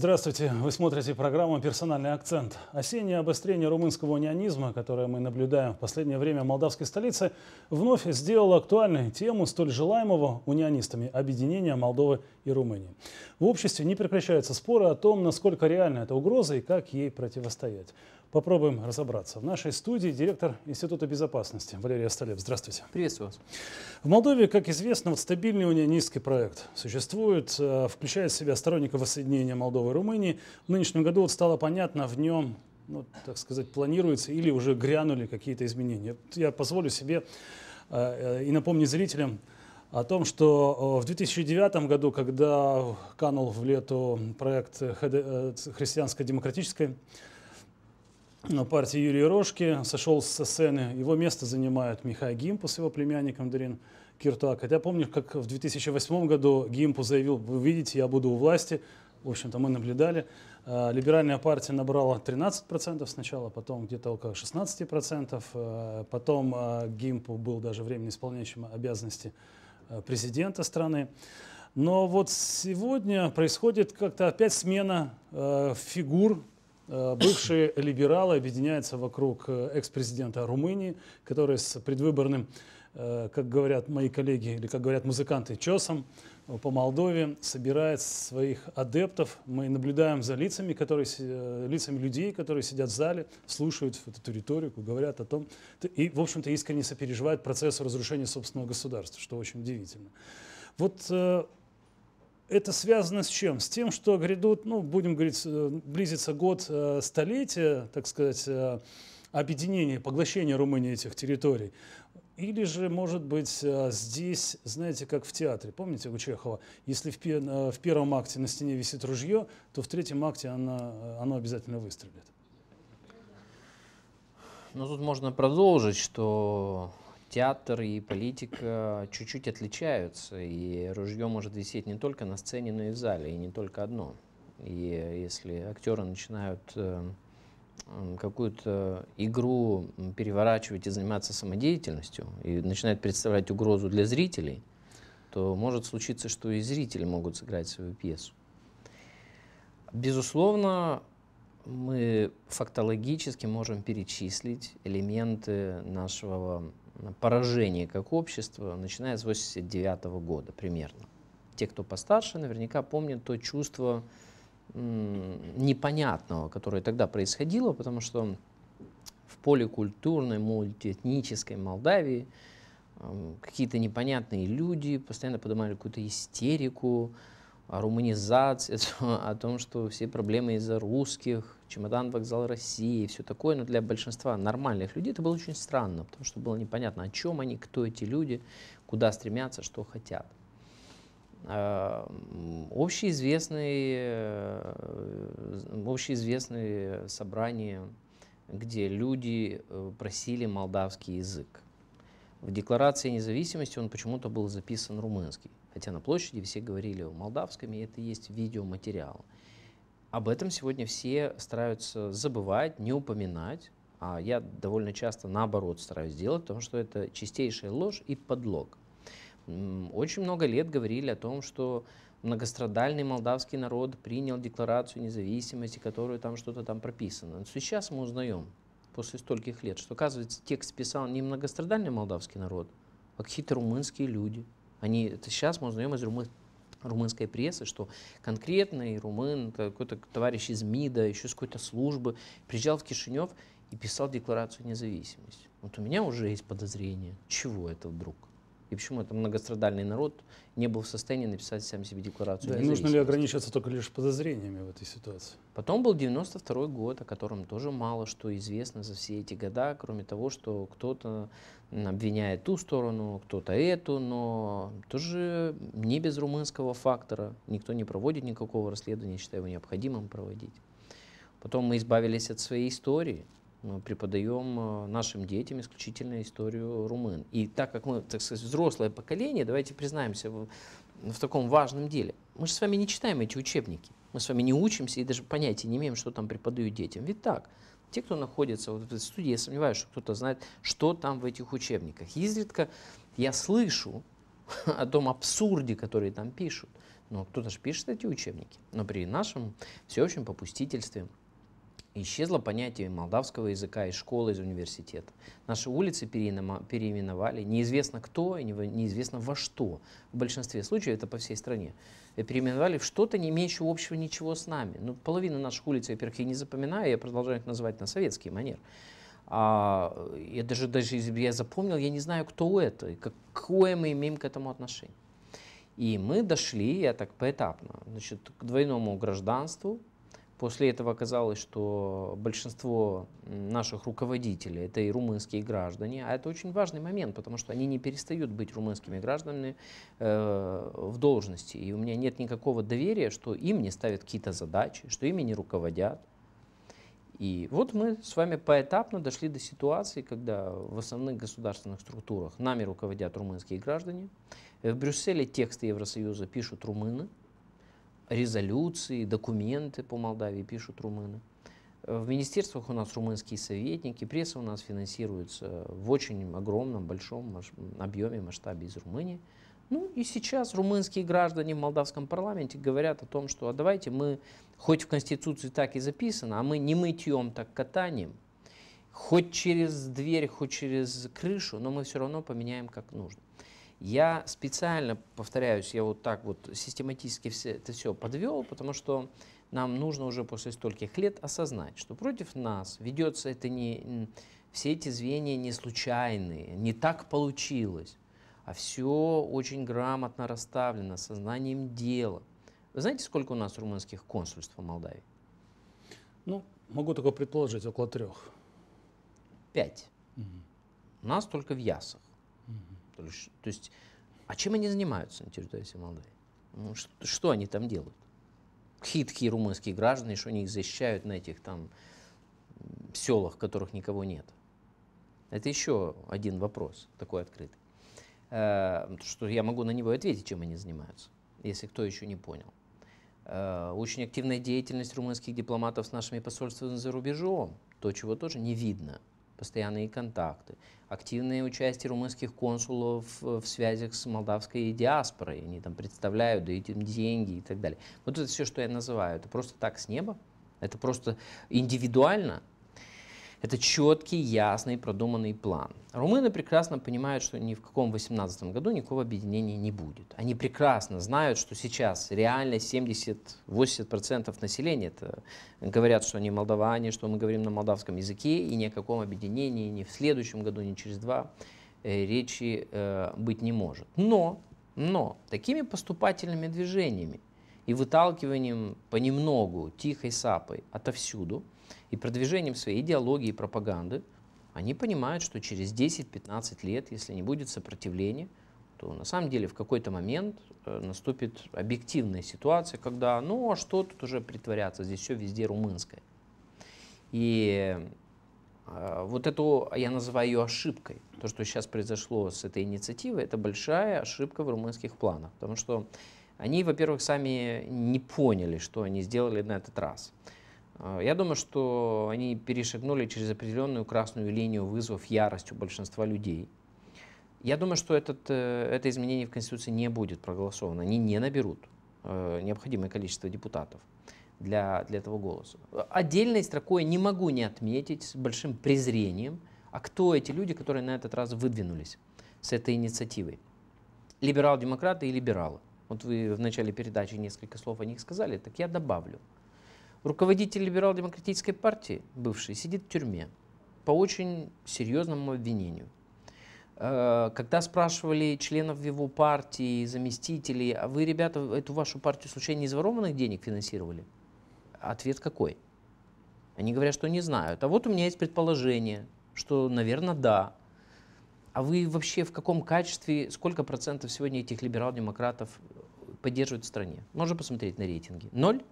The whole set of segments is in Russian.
Здравствуйте. Вы смотрите программу «Персональный акцент». Осеннее обострение румынского унионизма, которое мы наблюдаем в последнее время в молдавской столице, вновь сделало актуальной тему столь желаемого унионистами объединения Молдовы и Румынии. В обществе не прекращаются споры о том, насколько реальна эта угроза и как ей противостоять. Попробуем разобраться. В нашей студии директор Института безопасности Валерий Осталев. Здравствуйте. Приветствую вас. В Молдове, как известно, вот стабильный унионистский проект существует, э, включая в себя сторонников воссоединения Молдовы и Румынии. В нынешнем году вот стало понятно, в нем ну, так сказать, планируется или уже грянули какие-то изменения. Я позволю себе э, э, и напомню зрителям о том, что в 2009 году, когда канул в лету проект христианско-демократической на партии Юрия Рожки, сошел со сцены. Его место занимает Михай Гимпус, его племянником Дарин Киртуа. Хотя помню, как в 2008 году Гимпу заявил, вы видите, я буду у власти. В общем-то, мы наблюдали. А, либеральная партия набрала 13% сначала, потом где-то около 16%. А, потом а, Гимпу был даже временно исполняющим обязанности президента страны. Но вот сегодня происходит как-то опять смена э, фигур Э, бывшие либералы объединяются вокруг э, экс-президента Румынии, который с предвыборным, э, как говорят мои коллеги, или как говорят музыканты, чесом по Молдове собирает своих адептов. Мы наблюдаем за лицами, которые, лицами людей, которые сидят в зале, слушают эту риторику, говорят о том, и, в общем-то, искренне сопереживают процессу разрушения собственного государства, что очень удивительно. Вот это связано с чем? С тем, что грядут, ну, будем говорить, э, близится год э, столетия, так сказать, э, объединения, поглощения Румынии этих территорий. Или же, может быть, э, здесь, знаете, как в театре. Помните у Чехова? Если в, э, в первом акте на стене висит ружье, то в третьем акте она, оно обязательно выстрелит. Ну, тут можно продолжить, что театр и политика чуть-чуть отличаются, и ружье может висеть не только на сцене, но и в зале, и не только одно. И если актеры начинают э, какую-то игру переворачивать и заниматься самодеятельностью, и начинают представлять угрозу для зрителей, то может случиться, что и зрители могут сыграть свою пьесу. Безусловно, мы фактологически можем перечислить элементы нашего поражение как общество, начиная с 89 -го года примерно. Те, кто постарше, наверняка помнят то чувство непонятного, которое тогда происходило, потому что в поликультурной, мультиэтнической Молдавии эм, какие-то непонятные люди постоянно поднимали какую-то истерику, руманизации, о том, что все проблемы из-за русских, чемодан вокзал России и все такое, но для большинства нормальных людей это было очень странно, потому что было непонятно, о чем они, кто эти люди, куда стремятся, что хотят. А, общеизвестные, э, общеизвестные собрания, где люди э, просили молдавский язык. В Декларации независимости он почему-то был записан румынский. Хотя на площади все говорили о молдавском, и это есть видеоматериал. Об этом сегодня все стараются забывать, не упоминать. А я довольно часто наоборот стараюсь делать, потому что это чистейшая ложь и подлог. Очень много лет говорили о том, что многострадальный молдавский народ принял декларацию независимости, которую там что-то там прописано. Но сейчас мы узнаем, после стольких лет, что, оказывается, текст писал не многострадальный молдавский народ, а какие-то румынские люди – они, это сейчас мы узнаем из румы, румынской прессы, что конкретный румын, какой-то товарищ из МИДа, еще с какой-то службы, приезжал в Кишинев и писал декларацию независимости. Вот у меня уже есть подозрение, чего это вдруг? и почему это многострадальный народ не был в состоянии написать сам себе декларацию. Да, нужно ли ограничиваться только лишь подозрениями в этой ситуации? Потом был 92 год, о котором тоже мало что известно за все эти года, кроме того, что кто-то обвиняет ту сторону, кто-то эту, но тоже не без румынского фактора. Никто не проводит никакого расследования, считая его необходимым проводить. Потом мы избавились от своей истории – мы преподаем э, нашим детям исключительно историю румын. И так как мы, так сказать, взрослое поколение, давайте признаемся в, в таком важном деле. Мы же с вами не читаем эти учебники, мы с вами не учимся и даже понятия не имеем, что там преподают детям. Ведь так, те, кто находится вот в этой студии, я сомневаюсь, что кто-то знает, что там в этих учебниках. Изредка я слышу о том абсурде, который там пишут. Но кто-то же пишет эти учебники. Но при нашем всеобщем попустительстве, Исчезло понятие молдавского языка из школы, из университета. Наши улицы переименовали неизвестно кто и неизвестно во что. В большинстве случаев это по всей стране. Э, переименовали в что-то, не имеющее общего ничего с нами. Ну, половину наших улиц я, во-первых, не запоминаю, я продолжаю их называть на советский манер. А, э, я даже, даже я запомнил, я не знаю, кто это, и какое мы имеем к этому отношение. И мы дошли, я так поэтапно, значит, к двойному гражданству, После этого оказалось, что большинство наших руководителей это и румынские граждане, а это очень важный момент, потому что они не перестают быть румынскими гражданами э, в должности. И у меня нет никакого доверия, что им не ставят какие-то задачи, что ими не руководят. И вот мы с вами поэтапно дошли до ситуации, когда в основных государственных структурах нами руководят румынские граждане. Э, в Брюсселе тексты Евросоюза пишут румыны резолюции, документы по Молдавии пишут румыны. Э, в министерствах у нас румынские советники, пресса у нас финансируется в очень огромном, большом объеме, масштабе из Румынии. Ну и сейчас румынские граждане в молдавском парламенте говорят о том, что а давайте мы, хоть в Конституции так и записано, а мы не мытьем, так катанием, хоть через дверь, хоть через крышу, но мы все равно поменяем как нужно. Я специально, повторяюсь, я вот так вот систематически все это все подвел, потому что нам нужно уже после стольких лет осознать, что против нас ведется это не... Все эти звенья не случайные, не так получилось, а все очень грамотно расставлено, сознанием дела. Вы знаете, сколько у нас румынских консульств в Молдавии? Ну, могу только предположить, около трех. Пять. Угу. У нас только в Ясах что То есть, а чем они занимаются на территории всей Молдавии? Ну, что, что они там делают? Хиткие румынские граждане, что они их защищают на этих там селах, в которых никого нет. Это еще один вопрос, такой открытый. Э, что я могу на него ответить, чем они занимаются, если кто еще не понял. Э, очень активная деятельность румынских дипломатов с нашими посольствами за рубежом, то, чего тоже не видно постоянные контакты, активное участие румынских консулов э, в связях с молдавской диаспорой, они там представляют, дают им деньги и так далее. Вот это все, что я называю, это просто так с неба, это просто индивидуально, это четкий, ясный, продуманный план. Румыны прекрасно понимают, что ни в каком 18 году никакого объединения не будет. Они прекрасно знают, что сейчас реально 70-80% населения это говорят, что они молдаване, что мы говорим на молдавском языке, и ни о каком объединении ни в следующем году, ни через два э, речи э, быть не может. Но, но такими поступательными движениями и выталкиванием понемногу, тихой сапой отовсюду – и продвижением своей идеологии и пропаганды, они понимают, что через 10-15 лет, если не будет сопротивления, то на самом деле в какой-то момент э, наступит объективная ситуация, когда, ну а что тут уже притворяться, здесь все везде румынское. И э, вот эту, я называю ее ошибкой. То, что сейчас произошло с этой инициативой, это большая ошибка в румынских планах, потому что они, во-первых, сами не поняли, что они сделали на этот раз. А, я думаю, что они перешагнули через определенную красную линию, вызвав ярость у большинства людей. Я думаю, что этот, э, это изменение в Конституции не будет проголосовано. Они не наберут э, необходимое количество депутатов для, для этого голоса. Отдельной строкой не могу не отметить с большим презрением, а кто эти люди, которые на этот раз выдвинулись с этой инициативой. Либерал-демократы и либералы. Вот вы в начале передачи несколько слов о них сказали, так я добавлю – Руководитель либерал-демократической партии, бывший, сидит в тюрьме по очень серьезному обвинению. Э, когда спрашивали членов его партии, заместителей, а вы, ребята, эту вашу партию случайно из ворованных денег финансировали? Ответ какой? Они говорят, что не знают. А вот у меня есть предположение, что, наверное, да. А вы вообще в каком качестве, сколько процентов сегодня этих либерал-демократов поддерживают в стране? Можно посмотреть на рейтинги. Ноль?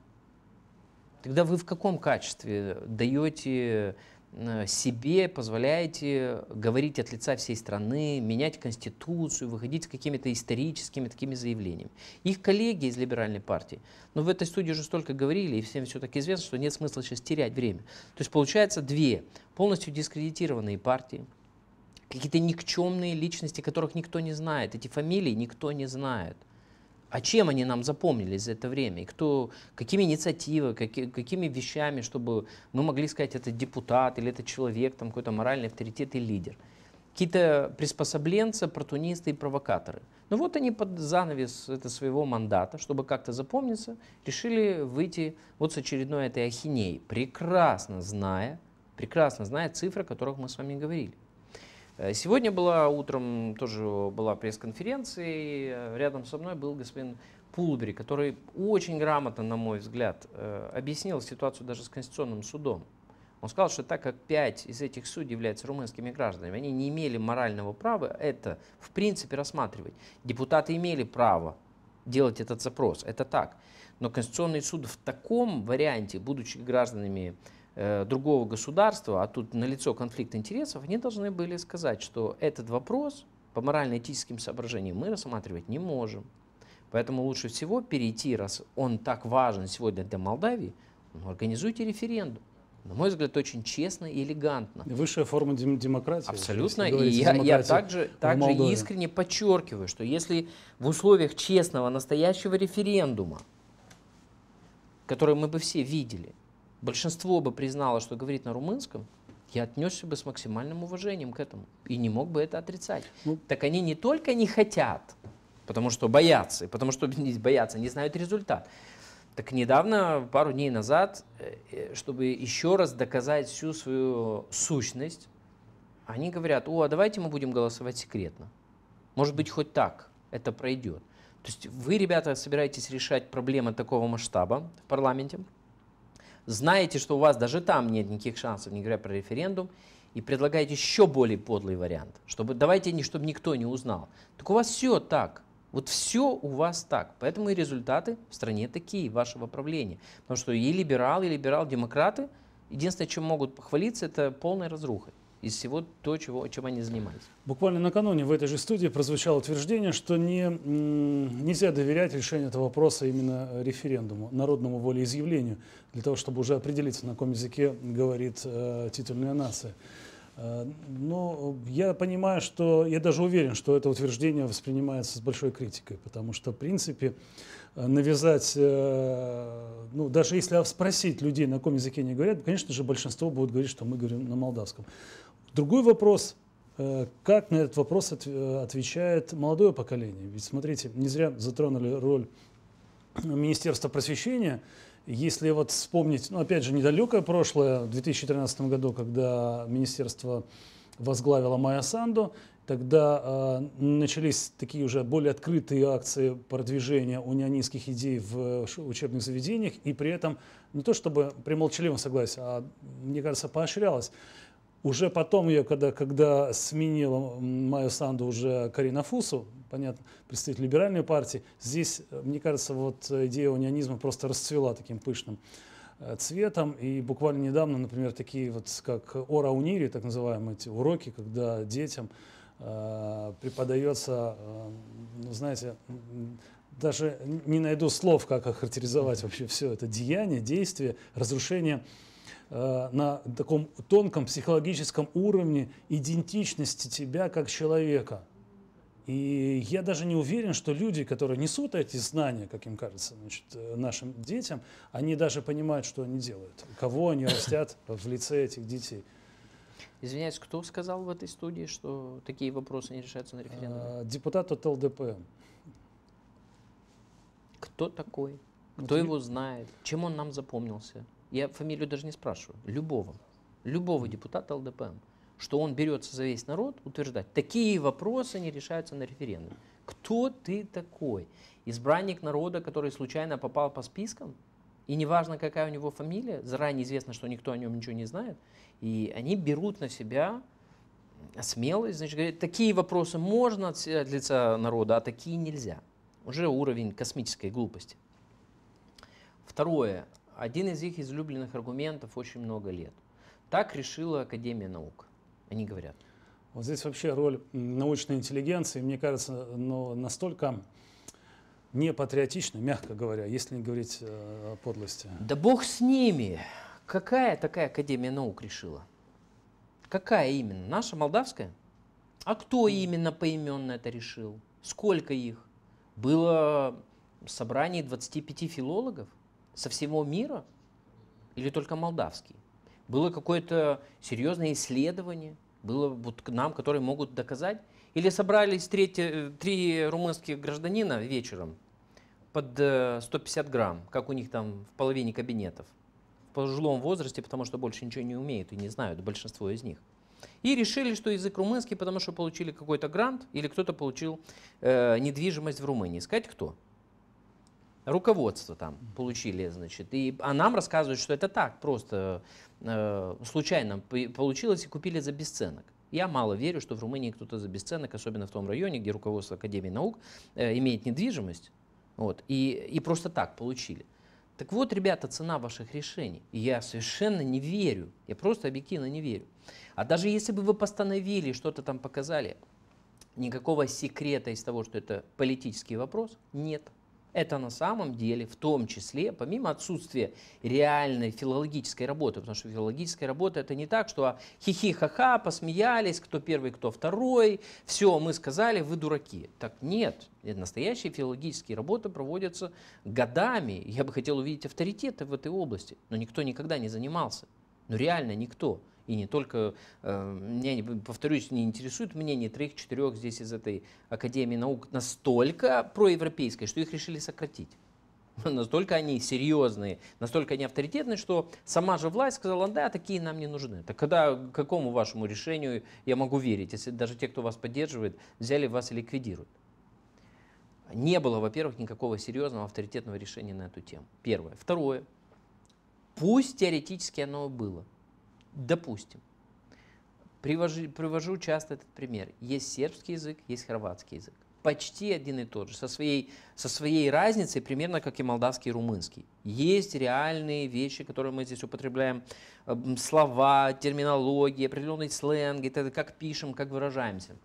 Тогда вы в каком качестве даете э, себе позволяете говорить от лица всей страны, менять конституцию, выходить с какими-то историческими такими заявлениями. Их коллеги из либеральной партии, но ну, в этой студии уже столько говорили, и всем все так известно, что нет смысла сейчас терять время. То есть получается две полностью дискредитированные партии, какие-то никчемные личности, которых никто не знает, эти фамилии никто не знает. А чем они нам запомнились за это время? И кто, какими инициативами, каки, какими вещами, чтобы мы могли сказать, это депутат или это человек, там какой-то моральный авторитет и лидер. Какие-то приспособленцы, протунисты и провокаторы. Ну вот они под занавес это своего мандата, чтобы как-то запомниться, решили выйти вот с очередной этой ахинеей, прекрасно зная, прекрасно зная цифры, о которых мы с вами говорили. Э, сегодня была утром, тоже была пресс-конференция, э, рядом со мной был господин Пулбери, который очень грамотно, на мой взгляд, э, объяснил ситуацию даже с Конституционным судом. Он сказал, что так как пять из этих судей являются румынскими гражданами, они не имели морального права это в принципе рассматривать. Депутаты имели право делать этот запрос, это так. Но Конституционный суд в таком варианте, будучи гражданами Э, другого государства, а тут налицо конфликт интересов, они должны были сказать, что этот вопрос по морально-этическим соображениям мы рассматривать не можем. Поэтому лучше всего перейти, раз он так важен сегодня для Молдавии, ну, организуйте референдум. На мой взгляд, очень честно и элегантно. Высшая форма дем демократии. Абсолютно. И я, я также, также искренне подчеркиваю, что если в условиях честного настоящего референдума, который мы бы все видели, большинство бы признало, что говорит на румынском, я отнесся бы с максимальным уважением к этому и не мог бы это отрицать. Ну, так они не только не хотят, потому что боятся, и потому что боятся, не знают результат. Так недавно, пару дней назад, э, э, чтобы еще раз доказать всю свою сущность, они говорят, о, а давайте мы будем голосовать секретно. Может быть, хоть так это пройдет. То есть вы, ребята, собираетесь решать проблемы такого масштаба в парламенте, знаете, что у вас даже там нет никаких шансов, не говоря про референдум, и предлагаете еще более подлый вариант, чтобы давайте, не, чтобы никто не узнал. Так у вас все так. Вот все у вас так. Поэтому и результаты в стране такие вашего правления. Потому что и либералы, и либерал-демократы, единственное, чем могут похвалиться, это полная разруха из всего то, чего, чем они занимались. Буквально накануне в этой же студии прозвучало утверждение, что не, нельзя доверять решению этого вопроса именно референдуму, народному волеизъявлению, для того, чтобы уже определиться, на каком языке говорит э, титульная нация. Э, но я понимаю, что, я даже уверен, что это утверждение воспринимается с большой критикой, потому что, в принципе, навязать, э, ну, даже если а спросить людей, на каком языке они говорят, конечно же, большинство будет говорить, что мы говорим на молдавском. Другой вопрос, э, как на этот вопрос э, отвечает молодое поколение? Ведь смотрите, не зря затронули роль Министерства просвещения. Если вот вспомнить, ну опять же, недалекое прошлое, в 2013 году, когда Министерство возглавила Майя Сандо. Тогда э, начались такие уже более открытые акции продвижения унионистских идей в учебных заведениях, и при этом не то чтобы при молчаливом согласии, а, мне кажется, поощрялось. Уже потом ее, когда, когда сменила мою санду уже Карина Фусу, понятно, представитель либеральной партии, здесь, э, мне кажется, вот идея унионизма просто расцвела таким пышным э, цветом. И буквально недавно, например, такие вот как Ора Унири, так называемые эти уроки, когда детям Э, преподается, э, ну, знаете, даже не найду слов, как охарактеризовать вообще все это деяние, действие, разрушение э, на таком тонком психологическом уровне идентичности тебя как человека. И я даже не уверен, что люди, которые несут эти знания, как им кажется, значит, нашим детям, они даже понимают, что они делают, кого они растят в лице этих детей. Извиняюсь, кто сказал в этой студии, что такие вопросы не решаются на референдуме? А, депутат от ЛДПМ. Кто такой? Кто его знает? Чем он нам запомнился? Я фамилию даже не спрашиваю. Любого. Любого депутата ЛДПМ. Что он берется за весь народ утверждать. Такие вопросы не решаются на референдуме. Кто ты такой? Избранник народа, который случайно попал по спискам? И неважно, какая у него фамилия, заранее известно, что никто о нем ничего не знает. И они берут на себя смелость, значит, говорят, такие вопросы можно от, лица народа, а такие нельзя. Уже уровень космической глупости. Второе. Один из их излюбленных аргументов очень много лет. Так решила Академия наук. Они говорят. Вот здесь вообще роль научной интеллигенции, мне кажется, но настолько непатриотично, мягко говоря, если не говорить э, о подлости. Да бог с ними. Какая такая Академия наук решила? Какая именно? Наша молдавская? А кто именно поименно это решил? Сколько их? Было собрание 25 филологов со всего мира? Или только молдавский? Было какое-то серьезное исследование? Было вот к нам, которые могут доказать? Или собрались третьи, э, три румынских гражданина вечером под 150 э, грамм, как у них там в половине кабинетов, в пожилом возрасте, потому что больше ничего не умеют и не знают, большинство из них. И решили, что язык румынский, потому что получили какой-то грант или кто-то получил э, недвижимость в Румынии. Сказать кто? Руководство там получили, значит. И, а нам рассказывают, что это так, просто э, случайно получилось и купили за бесценок. Я мало верю, что в Румынии кто-то за бесценок, особенно в том районе, где руководство Академии наук э, имеет недвижимость, вот, и, и просто так получили. Так вот, ребята, цена ваших решений. я совершенно не верю, я просто объективно не верю. А даже если бы вы постановили, что-то там показали, никакого секрета из того, что это политический вопрос, нет это на самом деле в том числе, помимо отсутствия реальной филологической работы, потому что филологическая работа это не так, что хихи-ха-ха, посмеялись, кто первый, кто второй, все, мы сказали, вы дураки. Так нет, э, настоящие филологические работы проводятся годами. Я бы хотел увидеть авторитеты в этой области, но никто никогда не занимался. Ну реально никто. И не только, э, меня, повторюсь, не интересует мнение троих четырех здесь из этой Академии наук настолько проевропейской, что их решили сократить. Настолько они серьезные, настолько они авторитетные, что сама же власть сказала, да, такие нам не нужны. Так когда, какому вашему решению я могу верить, если даже те, кто вас поддерживает, взяли вас и ликвидируют? Не было, во-первых, никакого серьезного авторитетного решения на эту тему. Первое. Второе. Пусть теоретически оно было. Допустим, привожу, привожу часто этот пример. Есть сербский язык, есть хорватский язык. Почти один и тот же, со своей, со своей разницей, примерно как и молдавский и румынский. Есть реальные вещи, которые мы здесь употребляем, эм, слова, терминологии, определенный сленг, это как пишем, как выражаемся.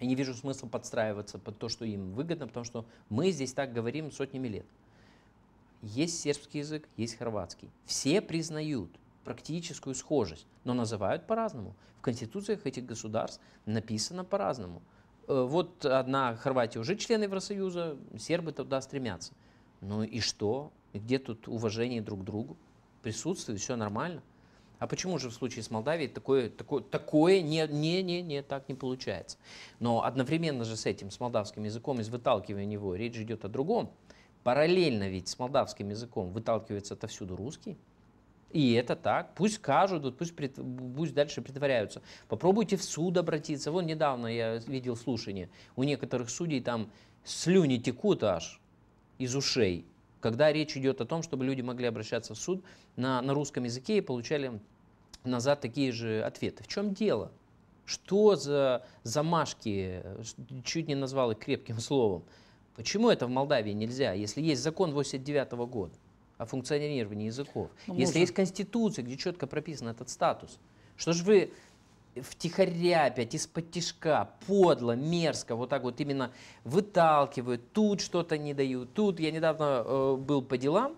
И не вижу смысла подстраиваться под то, что им выгодно, потому что мы здесь так говорим сотнями лет. Есть сербский язык, есть хорватский. Все признают, практическую схожесть, но называют по-разному. В конституциях этих государств написано по-разному. Э, вот одна Хорватия уже член Евросоюза, сербы туда стремятся. Ну и что? И где тут уважение друг к другу? Присутствует, все нормально. А почему же в случае с Молдавией такое, такое, такое не, не, не, не, так не получается? Но одновременно же с этим, с молдавским языком, из выталкивания его речь идет о другом. Параллельно ведь с молдавским языком выталкивается отовсюду русский, и это так. Пусть скажут, пусть, прит... пусть дальше притворяются. Попробуйте в суд обратиться. Вон недавно я видел слушание. У некоторых судей там слюни текут аж из ушей, когда речь идет о том, чтобы люди могли обращаться в суд на, на русском языке и получали назад такие же ответы. В чем дело? Что за замашки, э, чуть не назвал их крепким словом. Почему это в Молдавии нельзя, если есть закон 89 года? о функционировании языков. Ну, Если можно. есть конституция, где четко прописан этот статус, что же вы втихаря опять, из-под тишка, подло, мерзко, вот так вот именно выталкивают, тут что-то не дают, тут. Я недавно э, был по делам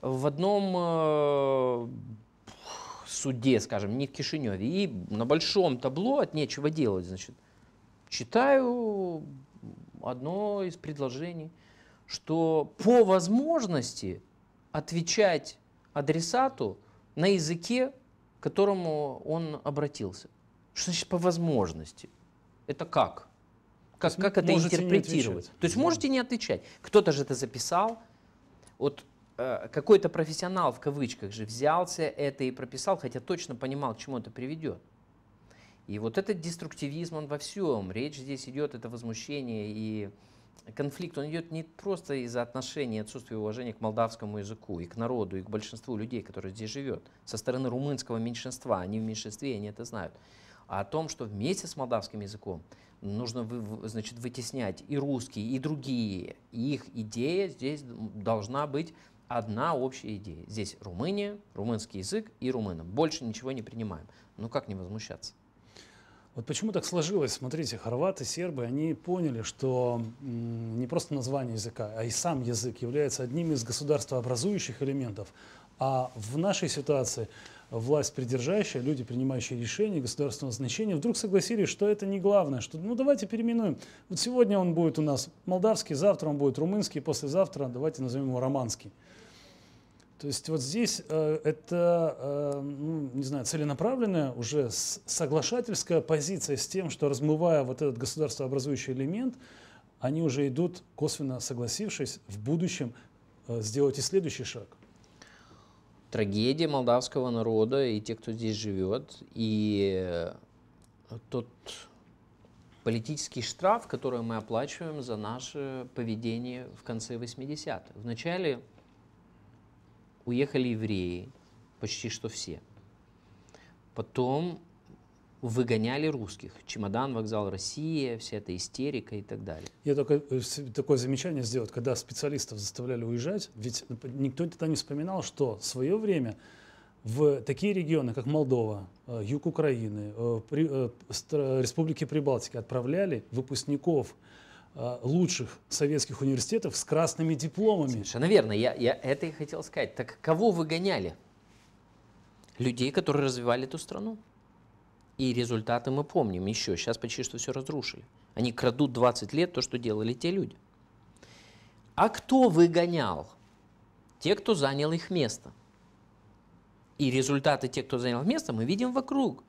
в одном э, суде, скажем, не в Кишиневе, и на большом табло от нечего делать, значит, читаю одно из предложений, что по возможности отвечать адресату на языке, к которому он обратился. Что значит по возможности? Это как? Как, как это интерпретировать? То есть да. можете не отвечать. Кто-то же это записал. Вот э, какой-то профессионал в кавычках же взялся это и прописал, хотя точно понимал, к чему это приведет. И вот этот деструктивизм, он во всем. Речь здесь идет, это возмущение и конфликт, он идет не просто из-за отношений, отсутствия уважения к молдавскому языку и к народу, и к большинству людей, которые здесь живет, со стороны румынского меньшинства, они в меньшинстве, они это знают, а о том, что вместе с молдавским языком нужно вы, значит, вытеснять и русские, и другие. И их идея здесь должна быть одна общая идея. Здесь Румыния, румынский язык и румыны. Больше ничего не принимаем. Ну как не возмущаться? Вот почему так сложилось? Смотрите, хорваты, сербы, они поняли, что не просто название языка, а и сам язык является одним из государствообразующих элементов. А в нашей ситуации власть придержащая, люди, принимающие решения государственного значения, вдруг согласились, что это не главное, что ну давайте переименуем. Вот сегодня он будет у нас молдавский, завтра он будет румынский, послезавтра давайте назовем его романский. То есть вот здесь э, это, э, ну, не знаю, целенаправленная уже соглашательская позиция с тем, что размывая вот этот государствообразующий элемент, они уже идут, косвенно согласившись, в будущем э, сделать и следующий шаг. Трагедия молдавского народа и те, кто здесь живет, и э, тот политический штраф, который мы оплачиваем за наше поведение в конце 80-х. В начале уехали евреи, почти что все. Потом выгоняли русских. Чемодан, вокзал Россия, вся эта истерика и так далее. Я только э, такое замечание сделал: когда специалистов заставляли уезжать, ведь никто тогда не вспоминал, что в свое время в такие регионы, как Молдова, э, юг Украины, э, республики Прибалтики отправляли выпускников Э, лучших советских университетов с красными дипломами. Совершенно верно. Я, я это и хотел сказать. Так кого вы гоняли? Людей, которые развивали эту страну. И результаты мы помним еще. Сейчас почти что все разрушили. Они крадут 20 лет то, что делали те люди. А кто выгонял? Те, кто занял их место. И результаты тех, кто занял место, мы видим вокруг.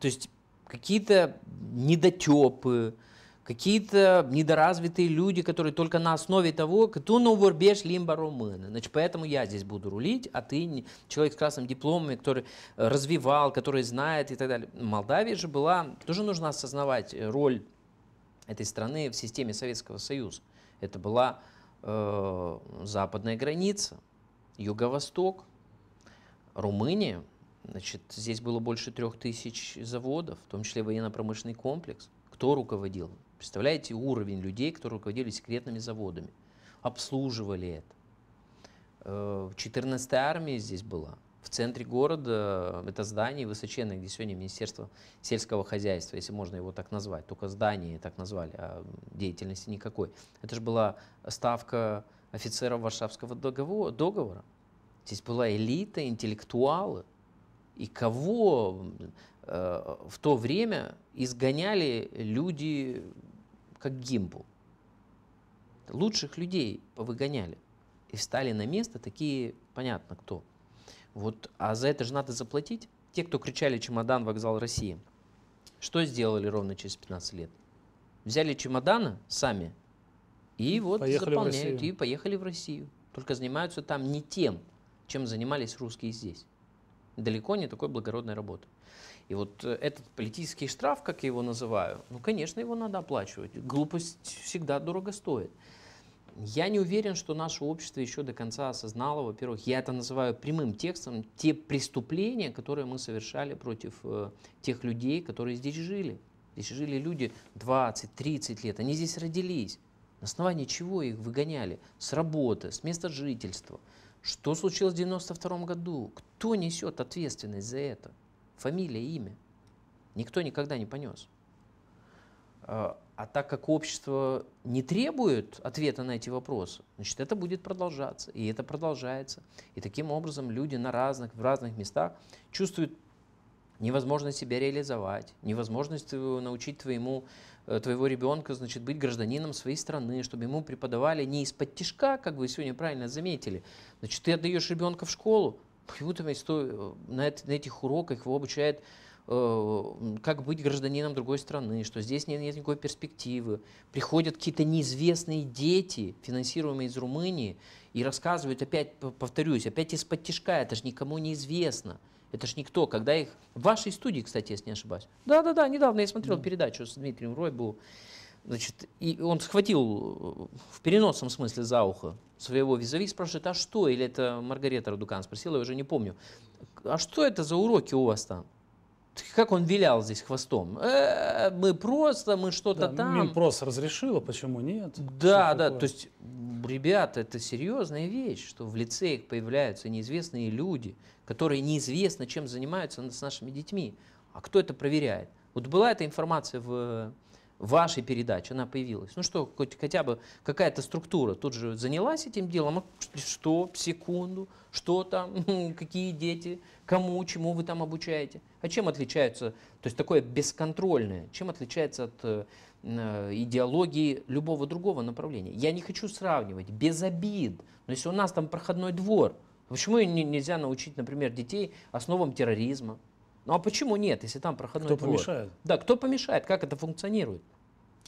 То есть какие-то недотепы, какие-то недоразвитые люди, которые только на основе того, кто на ворбеж лимба румыны. Значит, поэтому я здесь буду рулить, а ты человек с красным дипломом, который э, развивал, который знает и так далее. Молдавия же была, тоже нужно осознавать роль этой страны в системе Советского Союза. Это была э, западная граница, юго-восток, Румыния. Значит, здесь было больше трех тысяч заводов, в том числе военно-промышленный комплекс. Кто руководил? Представляете уровень людей, которые руководили секретными заводами, обслуживали это. 14-я э, армия здесь была. В центре города это здание высоченное, где сегодня Министерство сельского хозяйства, если можно его так назвать. Только здание так назвали, а деятельности никакой. Это же была ставка офицеров Варшавского договора. Здесь была элита, интеллектуалы. И кого э, в то время изгоняли люди как гимбу. Лучших людей повыгоняли. И встали на место такие, понятно, кто. Вот, а за это же надо заплатить. Те, кто кричали «Чемодан, вокзал России», что сделали ровно через 15 лет? Взяли чемоданы сами и вот поехали заполняют, и поехали в Россию. Только занимаются там не тем, чем занимались русские здесь. Далеко не такой благородной работой. И вот э, этот политический штраф, как я его называю, ну, конечно, его надо оплачивать. Глупость всегда дорого стоит. Я не уверен, что наше общество еще до конца осознало, во-первых, я это называю прямым текстом, те преступления, которые мы совершали против э, тех людей, которые здесь жили. Здесь жили люди 20-30 лет, они здесь родились. На основании чего их выгоняли? С работы, с места жительства. Что случилось в 1992 году? Кто несет ответственность за это? Фамилия, имя. Никто никогда не понес. А, а так как общество не требует ответа на эти вопросы, значит, это будет продолжаться, и это продолжается. И таким образом люди на разных, в разных местах чувствуют невозможность себя реализовать, невозможность научить твоему, э, твоего ребенка значит, быть гражданином своей страны, чтобы ему преподавали не из-под тяжка, как вы сегодня правильно заметили. Значит, ты отдаешь ребенка в школу, Почему-то э, на, на этих уроках его обучают э, как быть гражданином другой страны, что здесь нет, нет никакой перспективы. Приходят какие-то неизвестные дети, финансируемые из Румынии, и рассказывают опять, повторюсь, опять из-под тяжка, это же никому не известно. Это ж никто, когда их... В вашей студии, кстати, если не ошибаюсь. Да-да-да, недавно я смотрел да. передачу с Дмитрием Рой был. Значит, и он схватил э, в переносном смысле за ухо своего визави и спрашивает, а что? Или это Маргарета Радукан спросила, я уже не помню. А что это за уроки у вас там? Как он вилял здесь хвостом? Э, мы просто, мы что-то да, ну, там. Минпрос разрешила, почему нет? Да, да, такое. то есть, ребята, это серьезная вещь, что в лицеях появляются неизвестные люди, которые неизвестно чем занимаются с нашими детьми. А кто это проверяет? Вот была эта информация в вашей передачи, она появилась. Ну что, хоть, хотя бы какая-то структура тут же занялась этим делом. А что, секунду, что там, какие дети, кому, чему вы там обучаете. А чем отличаются, то есть такое бесконтрольное, чем отличается от э, э, идеологии любого другого направления. Я не хочу сравнивать, без обид. Но если у нас там проходной двор, почему нельзя научить, например, детей основам терроризма, ну а почему нет, если там проходной кто двор? Кто помешает? Да, кто помешает, как это функционирует?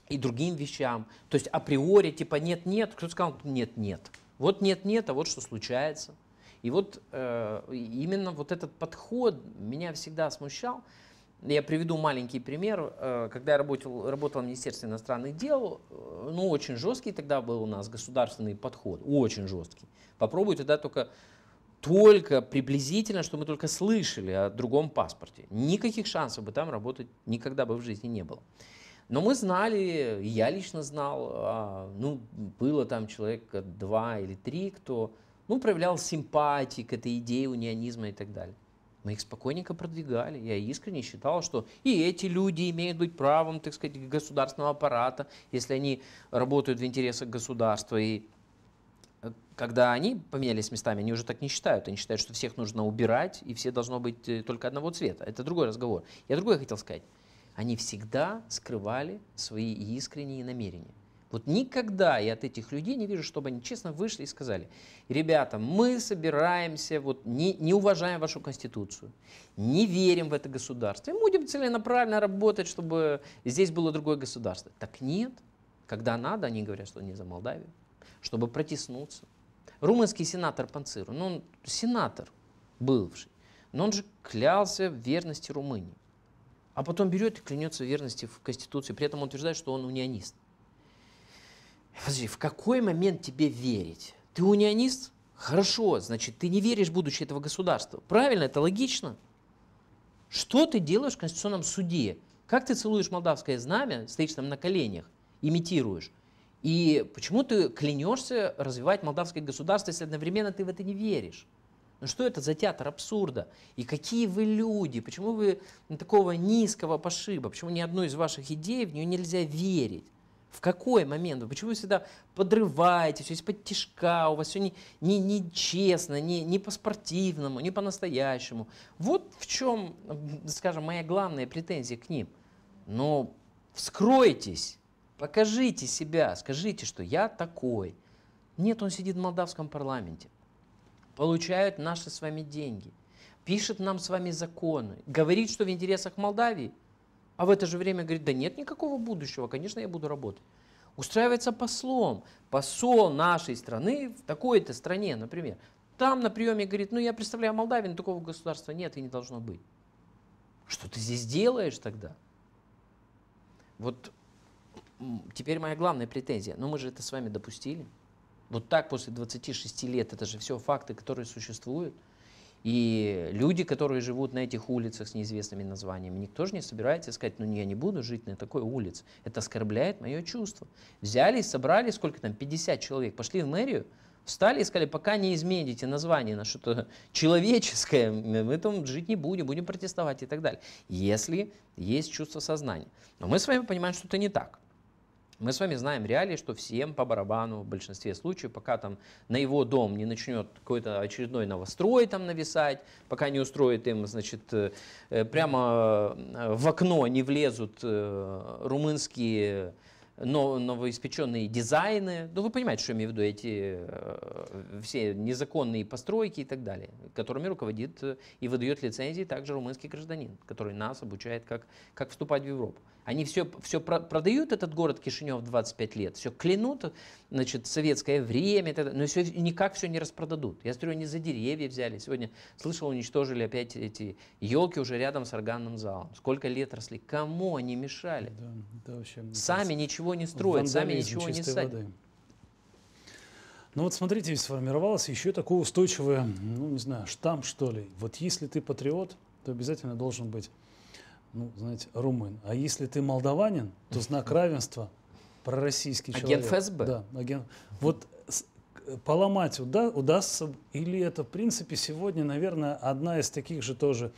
И другим вещам. То есть априори типа нет-нет, кто сказал нет-нет. Вот нет-нет, а вот что случается. И вот э, именно вот этот подход меня всегда смущал. Я приведу маленький пример. Э, когда я работал, работал в Министерстве иностранных дел, э, ну, очень жесткий тогда был у нас государственный подход, очень жесткий. Попробуй тогда только только приблизительно, что мы только слышали о другом паспорте. Никаких шансов бы там работать никогда бы в жизни не было. Но мы знали, я лично знал, а, ну, было там человека два или три, кто ну, проявлял симпатии к этой идее унионизма и так далее. Мы их спокойненько продвигали. Я искренне считал, что и эти люди имеют быть правом, так сказать, государственного аппарата, если они работают в интересах государства и когда они поменялись местами, они уже так не считают. Они считают, что всех нужно убирать, и все должно быть э, только одного цвета. Это другой разговор. Я другое хотел сказать. Они всегда скрывали свои искренние намерения. Вот никогда я от этих людей не вижу, чтобы они честно вышли и сказали, ребята, мы собираемся, вот не, не уважаем вашу конституцию, не верим в это государство, и будем целенаправленно работать, чтобы здесь было другое государство. Так нет. Когда надо, они говорят, что не за Молдавию чтобы протиснуться. Румынский сенатор Панциру, ну он сенатор бывший, но он же клялся в верности Румынии. А потом берет и клянется в верности в Конституции, при этом он утверждает, что он унионист. Подожди, в какой момент тебе верить? Ты унионист? Хорошо, значит, ты не веришь в будущее этого государства. Правильно, это логично. Что ты делаешь в Конституционном суде? Как ты целуешь молдавское знамя, стоишь там на коленях, имитируешь? И почему ты клянешься развивать молдавское государство, если одновременно ты в это не веришь? Ну что это за театр абсурда? И какие вы люди? Почему вы такого низкого пошиба? Почему ни одной из ваших идей в нее нельзя верить? В какой момент? Почему вы всегда подрываете, все из-под тишка, у вас все нечестно, не, не, честно, не, не по-спортивному, не по-настоящему. Вот в чем, скажем, моя главная претензия к ним. Но вскройтесь, Покажите себя, скажите, что я такой. Нет, он сидит в молдавском парламенте. Получают наши с вами деньги. Пишет нам с вами законы. Говорит, что в интересах Молдавии. А в это же время говорит, да нет никакого будущего, конечно, я буду работать. Устраивается послом. Посол нашей страны в такой-то стране, например. Там на приеме говорит, ну я представляю Молдавию, но такого государства нет и не должно быть. Что ты здесь делаешь тогда? Вот теперь моя главная претензия. Но ну, мы же это с вами допустили. Вот так после 26 лет, это же все факты, которые существуют. И люди, которые живут на этих улицах с неизвестными названиями, никто же не собирается сказать, ну я не буду жить на такой улице. Это оскорбляет мое чувство. Взяли и собрали, сколько там, 50 человек, пошли в мэрию, встали и сказали, пока не измените название на что-то человеческое, мы там жить не будем, будем протестовать и так далее. Если есть чувство сознания. Но мы с вами понимаем, что это не так. Мы с вами знаем реалии, что всем по барабану в большинстве случаев, пока там на его дом не начнет какой-то очередной новострой там нависать, пока не устроит им, значит, э, э, прямо э, в окно не влезут румынские новоиспеченные дизайны. Ну, вы понимаете, что я имею в виду, эти все незаконные постройки и так далее, которыми руководит и выдает лицензии также румынский гражданин, который нас обучает, как, как вступать в Европу. Они все, все продают этот город Кишинев 25 лет, все клянут, значит, советское время, но все, никак все не распродадут. Я смотрю, они за деревья взяли. Сегодня, слышал, уничтожили опять эти елки уже рядом с органным залом. Сколько лет росли. Кому они мешали? Да, да, вообще, сами кажется, ничего не строят, сами ничего не садят. Воды. Ну вот смотрите, сформировалось еще такое устойчивое, ну не знаю, штамп что ли. Вот если ты патриот, то обязательно должен быть ну, знаете, румын. А если ты молдаванин, то знак равенства пророссийский агент человек. Агент ФСБ? Да, агент. Вот поломать уда удастся, или это, в принципе, сегодня, наверное, одна из таких же тоже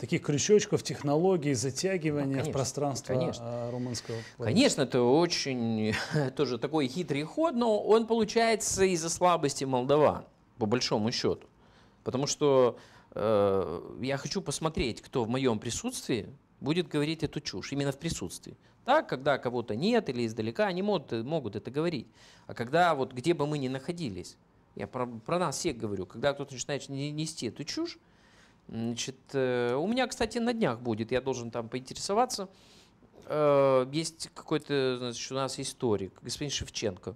таких крючочков технологий затягивания ну, конечно, в пространство конечно. А, румынского. Планета. Конечно, это очень тоже такой хитрый ход, но он получается из-за слабости молдаван, по большому счету. Потому что э, я хочу посмотреть, кто в моем присутствии будет говорить эту чушь именно в присутствии. Так, когда кого-то нет или издалека, они могут, могут это говорить. А когда вот где бы мы ни находились, я про, про нас всех говорю, когда кто-то начинает нести эту чушь, значит, э, у меня, кстати, на днях будет, я должен там поинтересоваться, э, есть какой-то, значит, у нас историк, господин Шевченко.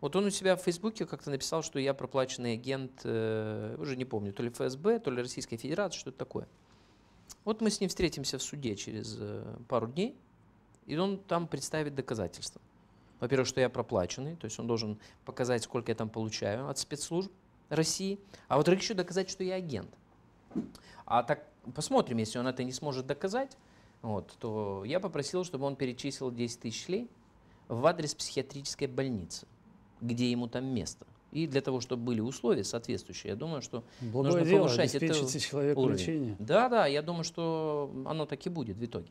Вот он у себя в Фейсбуке как-то написал, что я проплаченный агент, э, уже не помню, то ли ФСБ, то ли Российской Федерации, что-то такое. Вот мы с ним встретимся в суде через э, пару дней, и он там представит доказательства. Во-первых, что я проплаченный, то есть он должен показать, сколько я там получаю от спецслужб России. А во-вторых, еще доказать, что я агент. А так посмотрим, если он это не сможет доказать, вот, то я попросил, чтобы он перечислил 10 тысяч лей в адрес психиатрической больницы, где ему там место. И для того, чтобы были условия соответствующие, я думаю, что Благое нужно дело, повышать это человеку уровень. Лечение. Да, да, я думаю, что оно так и будет в итоге.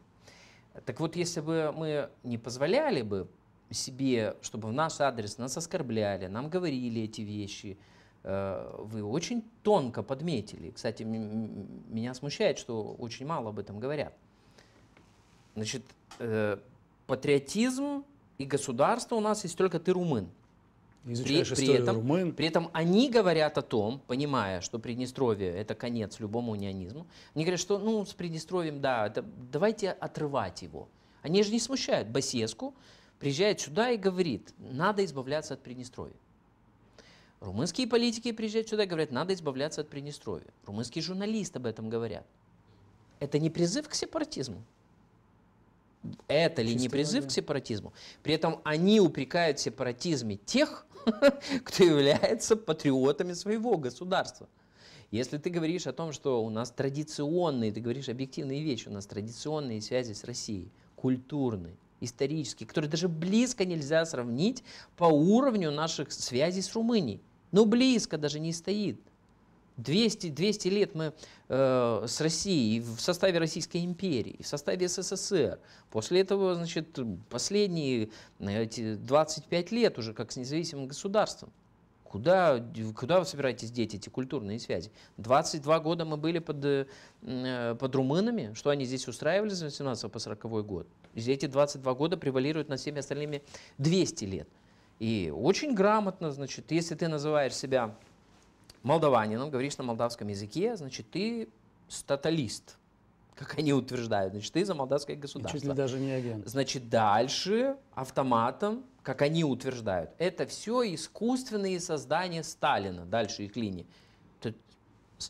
Так вот, если бы мы не позволяли бы себе, чтобы в наш адрес нас оскорбляли, нам говорили эти вещи, э, вы очень тонко подметили. Кстати, меня смущает, что очень мало об этом говорят. Значит, э, патриотизм и государство у нас есть только ты румын. Изучаешь при, при, этом, румын. при этом они говорят о том, понимая, что Приднестровье – это конец любому унионизму, они говорят, что ну, с Приднестровьем, да, это, давайте отрывать его. Они же не смущают. Басеску приезжает сюда и говорит, надо избавляться от Приднестровья. Румынские политики приезжают сюда и говорят, надо избавляться от Приднестровья. Румынские журналисты об этом говорят. Это не призыв к сепаратизму. Это ли Чисто не призыв да. к сепаратизму? При этом они упрекают в сепаратизме тех, кто является патриотами своего государства. Если ты говоришь о том, что у нас традиционные, ты говоришь объективные вещи, у нас традиционные связи с Россией, культурные, исторические, которые даже близко нельзя сравнить по уровню наших связей с Румынией. Но ну, близко даже не стоит. 200, 200 лет мы э, с Россией, в составе Российской империи, в составе СССР. После этого, значит, последние э, эти 25 лет уже как с независимым государством. Куда, куда вы собираетесь деть эти культурные связи? 22 года мы были под, э, под румынами, что они здесь устраивали с 18 по 40 год. И эти 22 года превалируют над всеми остальными 200 лет. И очень грамотно, значит, если ты называешь себя молдаванином, говоришь на молдавском языке, значит, ты статалист, как они утверждают. Значит, ты за молдавское государство. И чуть ли даже не агент. Значит, дальше автоматом, как они утверждают, это все искусственные создания Сталина, дальше их линии. Тут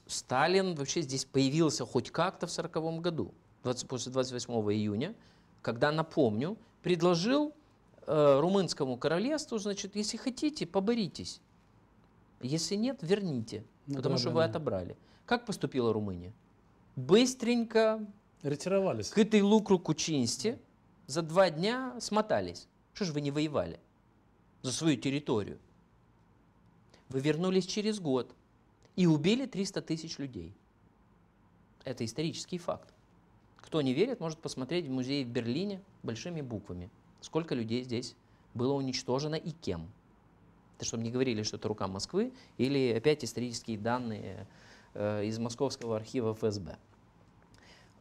Сталин вообще здесь появился хоть как-то в 40 году, 20, после 28 июня, когда, напомню, предложил э, румынскому королевству, значит, если хотите, поборитесь. Если нет, верните, ну, потому да, что да, вы да. отобрали. Как поступила Румыния? Быстренько ретировались. К этой лукру Кучинсте за два дня смотались. Что же вы не воевали за свою территорию? Вы вернулись через год и убили 300 тысяч людей. Это исторический факт. Кто не верит, может посмотреть в музее в Берлине большими буквами, сколько людей здесь было уничтожено и кем чтобы не говорили, что это рука Москвы, или опять исторические данные э, из Московского архива ФСБ.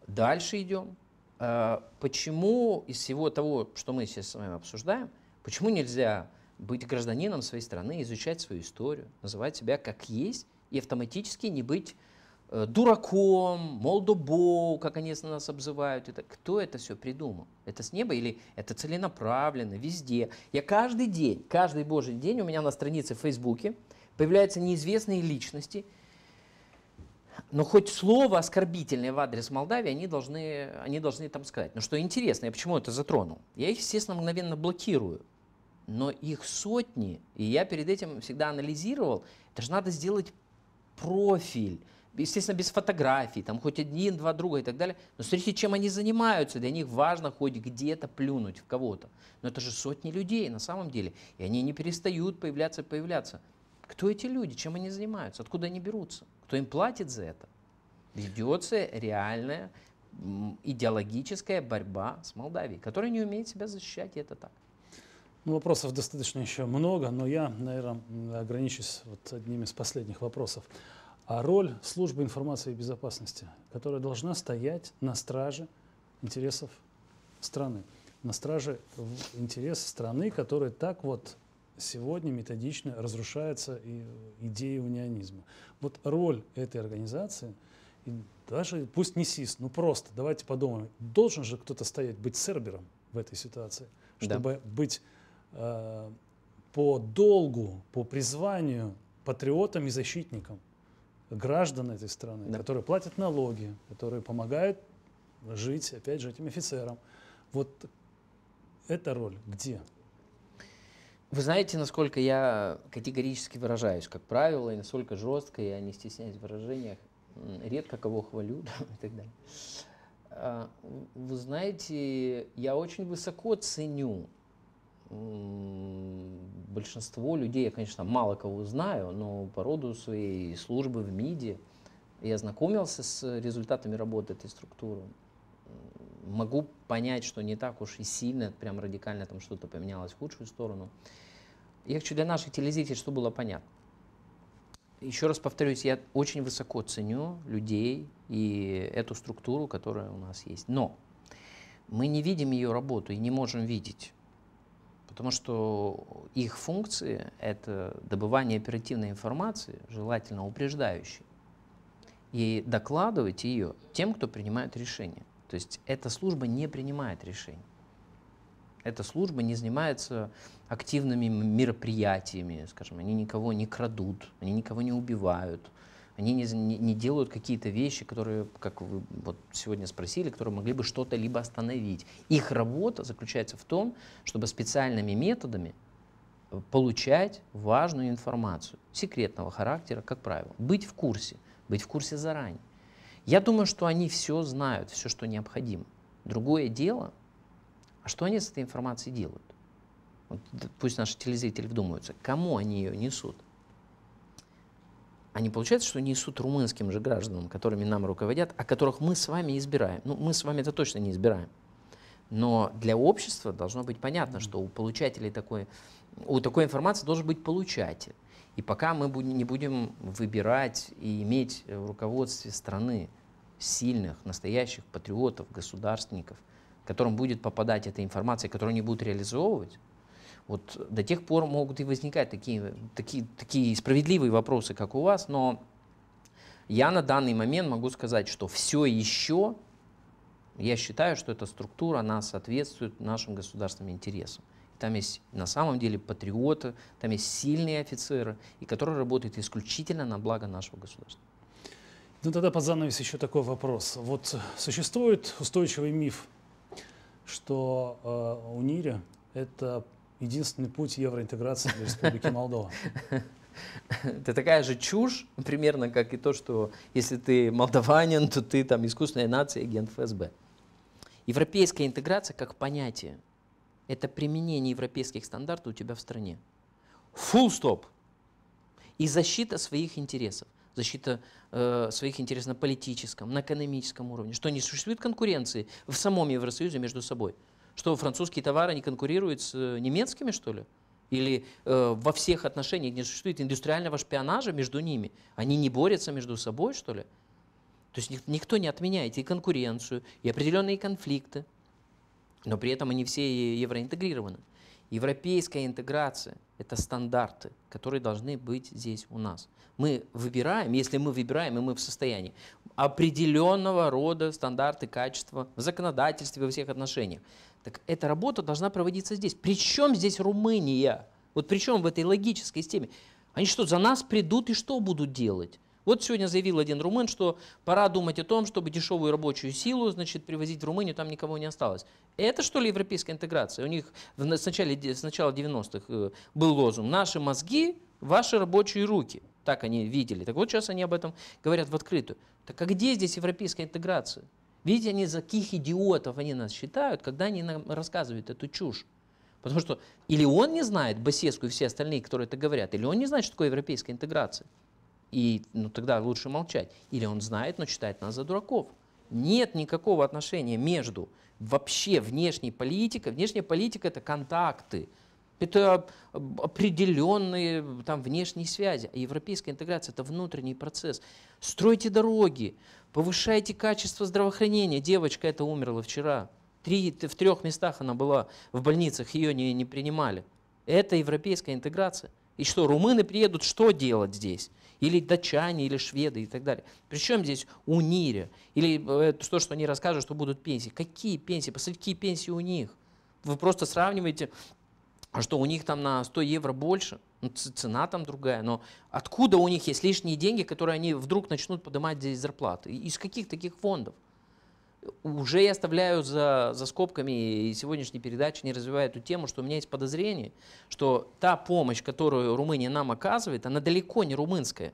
Дальше идем. Э, почему из всего того, что мы сейчас с вами обсуждаем, почему нельзя быть гражданином своей страны, изучать свою историю, называть себя как есть и автоматически не быть Э, дураком, молдобоу, как они нас обзывают. Это, кто это все придумал? Это с неба или это целенаправленно, везде? Я каждый день, каждый божий день у меня на странице в Фейсбуке появляются неизвестные личности, но хоть слово оскорбительное в адрес Молдавии они должны, они должны там сказать. Но что интересно, я почему это затронул? Я их, естественно, мгновенно блокирую. Но их сотни, и я перед этим всегда анализировал, это же надо сделать профиль, естественно, без фотографий, там хоть один, два друга и так далее. Но смотрите, чем они занимаются. Для них важно хоть где-то плюнуть в кого-то. Но это же сотни людей на самом деле. И они не перестают появляться и появляться. Кто эти люди? Чем они занимаются? Откуда они берутся? Кто им платит за это? Ведется реальная идеологическая борьба с Молдавией, которая не умеет себя защищать, и это так. Ну, вопросов достаточно еще много, но я, наверное, ограничусь вот одним из последних вопросов а роль службы информации и безопасности, которая должна стоять на страже интересов страны, на страже интересов страны, которые так вот сегодня методично разрушается и идея унионизма. Вот роль этой организации, и даже пусть не СИС, ну просто давайте подумаем, должен же кто-то стоять, быть сербером в этой ситуации, чтобы да. быть э, по долгу, по призванию патриотом и защитником граждан этой страны, да. которые платят налоги, которые помогают жить, опять же, этим офицерам. Вот эта роль где? Вы знаете, насколько я категорически выражаюсь, как правило, и насколько жестко, я не стесняюсь в выражениях, редко кого хвалю и так далее. А, вы знаете, я очень высоко ценю большинство людей, я, конечно, мало кого знаю, но по роду своей службы в МИДе я знакомился с результатами работы этой структуры. Могу понять, что не так уж и сильно, прям радикально там что-то поменялось в худшую сторону. Я хочу для наших телезрителей, чтобы было понятно. Еще раз повторюсь, я очень высоко ценю людей и эту структуру, которая у нас есть. Но мы не видим ее работу и не можем видеть Потому что их функции — это добывание оперативной информации, желательно упреждающей, и докладывать ее тем, кто принимает решение. То есть эта служба не принимает решений. Эта служба не занимается активными мероприятиями, скажем, они никого не крадут, они никого не убивают, они не, не, делают какие-то вещи, которые, как вы вот сегодня спросили, которые могли бы что-то либо остановить. Их работа заключается в том, чтобы специальными методами э, получать важную информацию секретного характера, как правило, быть в курсе, быть в курсе заранее. Я думаю, что они все знают, все, что необходимо. Другое дело, а что они с этой информацией делают? Вот, пусть наши телезрители вдумаются, кому они ее несут – а не получается, что несут румынским же гражданам, которыми нам руководят, а которых мы с вами избираем. Ну, мы с вами это точно не избираем. Но для общества должно быть понятно, что у получателей такой, у такой информации должен быть получатель. И пока мы не будем выбирать и иметь в руководстве страны сильных, настоящих патриотов, государственников, которым будет попадать эта информация, которую они будут реализовывать, вот до тех пор могут и возникать такие, такие, такие справедливые вопросы, как у вас, но я на данный момент могу сказать, что все еще я считаю, что эта структура, она соответствует нашим государственным интересам. Там есть на самом деле патриоты, там есть сильные офицеры, и которые работают исключительно на благо нашего государства. Ну тогда под занавес еще такой вопрос. Вот существует устойчивый миф, что э, УНИРе это единственный путь евроинтеграции для Республики Молдова. Это такая же чушь, примерно как и то, что если ты молдаванин, то ты там искусственная нация, агент ФСБ. Европейская интеграция как понятие – это применение европейских стандартов у тебя в стране. Full stop. И защита своих интересов. Защита э, своих интересов на политическом, на экономическом уровне. Что не существует конкуренции в самом Евросоюзе между собой. Что французские товары не конкурируют с э, немецкими, что ли? Или э, во всех отношениях не существует индустриального шпионажа между ними? Они не борются между собой, что ли? То есть никто не отменяет и конкуренцию, и определенные конфликты, но при этом они все евроинтегрированы. Европейская интеграция – это стандарты, которые должны быть здесь у нас. Мы выбираем, если мы выбираем, и мы в состоянии, определенного рода стандарты качества в законодательстве, во всех отношениях. Так эта работа должна проводиться здесь. Причем здесь Румыния? Вот причем в этой логической системе? Они что, за нас придут и что будут делать? Вот сегодня заявил один румын, что пора думать о том, чтобы дешевую рабочую силу значит, привозить в Румынию, там никого не осталось. Это что ли европейская интеграция? У них в, с, начале, с начала 90-х э, был лозунг «Наши мозги, ваши рабочие руки». Так они видели. Так вот сейчас они об этом говорят в открытую. Так а где здесь европейская интеграция? Видите, они за каких идиотов они нас считают, когда они нам рассказывают эту чушь. Потому что или он не знает, Басеску и все остальные, которые это говорят, или он не знает, что такое европейская интеграция. И ну, тогда лучше молчать. Или он знает, но считает нас за дураков. Нет никакого отношения между вообще внешней политикой. Внешняя политика – это контакты, это определенные там, внешние связи. А европейская интеграция – это внутренний процесс. Стройте дороги, Повышайте качество здравоохранения. Девочка эта умерла вчера. Три, в трех местах она была в больницах, ее не, не принимали. Это европейская интеграция. И что, румыны приедут, что делать здесь? Или датчане, или шведы и так далее. Причем здесь унире? Или э, то, что они расскажут, что будут пенсии. Какие пенсии? Посмотрите, какие пенсии у них. Вы просто сравниваете, а что у них там на 100 евро больше – ну, цена там другая, но откуда у них есть лишние деньги, которые они вдруг начнут поднимать здесь зарплаты? Из каких таких фондов? Уже я оставляю за, за скобками, и сегодняшней передачи не развиваю эту тему, что у меня есть подозрение, что та помощь, которую Румыния нам оказывает, она далеко не румынская.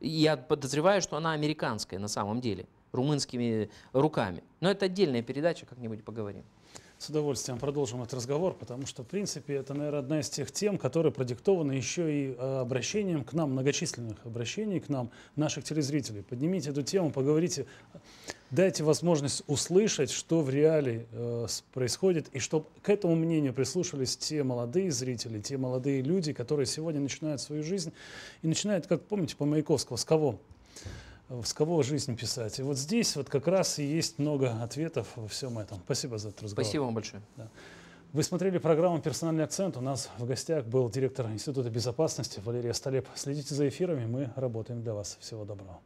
Я подозреваю, что она американская на самом деле, румынскими руками. Но это отдельная передача, как-нибудь поговорим с удовольствием продолжим этот разговор, потому что, в принципе, это, наверное, одна из тех тем, которые продиктованы еще и а, обращением к нам, многочисленных обращений к нам, наших телезрителей. Поднимите эту тему, поговорите, дайте возможность услышать, что в реале э, происходит, и чтобы к этому мнению прислушались те молодые зрители, те молодые люди, которые сегодня начинают свою жизнь и начинают, как помните, по Маяковского с кого? с э, кого жизнь писать. И вот здесь вот как раз и есть много ответов во всем этом. Спасибо за этот разговор. Спасибо вам большое. Да. Вы смотрели программу «Персональный акцент». У нас в гостях был директор Института безопасности Валерий Столеп. Следите за эфирами, мы работаем для вас. Всего доброго.